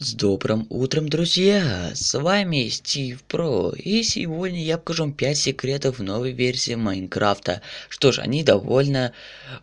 С добрым утром, друзья! С вами Стив Про, и сегодня я покажу вам 5 секретов новой версии Майнкрафта. Что ж, они довольно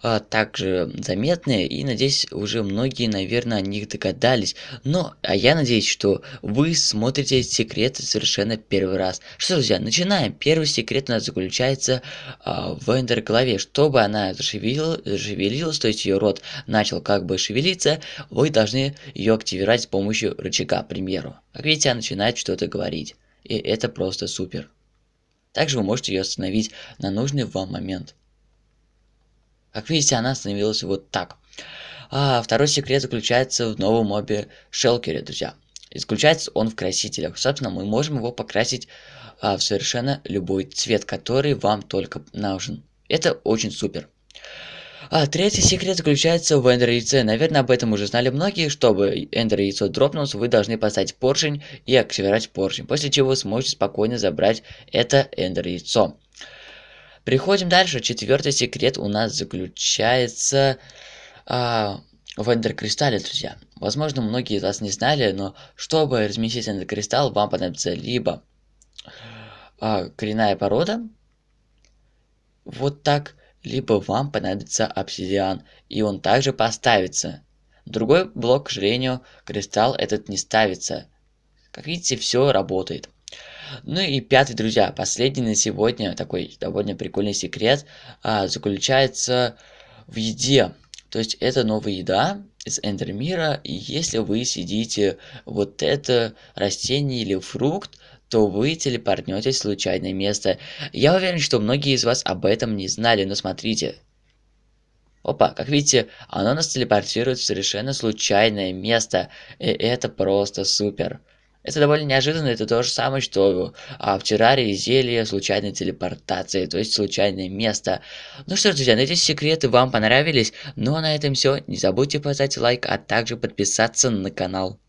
а, также заметные, и надеюсь, уже многие, наверное, о них догадались. Но, а я надеюсь, что вы смотрите секреты совершенно первый раз. Что, друзья, начинаем! Первый секрет у нас заключается а, в эндер Чтобы она зашевелила, зашевелилась, то есть ее рот начал как бы шевелиться, вы должны ее активировать с помощью помощью рычага, к примеру. Как видите, она начинает что-то говорить. И это просто супер. Также вы можете ее остановить на нужный вам момент. Как видите, она остановилась вот так. А второй секрет заключается в новом мобе Шелкере, друзья. И заключается он в красителях. Собственно, мы можем его покрасить а, в совершенно любой цвет, который вам только нужен. Это очень супер. А третий секрет заключается в эндер-яйце. Наверное, об этом уже знали многие. Чтобы эндер-яйцо дропнулось, вы должны поставить поршень и активировать поршень, после чего вы сможете спокойно забрать это эндер-яйцо. Приходим дальше. Четвертый секрет у нас заключается а, в эндер-кристалле, друзья. Возможно, многие из вас не знали, но чтобы разместить эндер-кристалл, вам понадобится либо а, коренная порода, вот так, либо вам понадобится обсидиан, и он также поставится. Другой блок, к сожалению, кристалл этот не ставится. Как видите, все работает. Ну и пятый, друзья, последний на сегодня, такой довольно прикольный секрет, а, заключается в еде. То есть это новая еда из эндермира, и если вы сидите вот это растение или фрукт, то вы телепортнетесь в случайное место. Я уверен, что многие из вас об этом не знали, но смотрите. Опа, как видите, оно нас телепортирует в совершенно случайное место. И это просто супер. Это довольно неожиданно, это то же самое, что а, в террарии зелье случайной телепортации, то есть случайное место. Ну что ж, друзья, надеюсь, секреты вам понравились. Ну а на этом все. Не забудьте поставить лайк, а также подписаться на канал.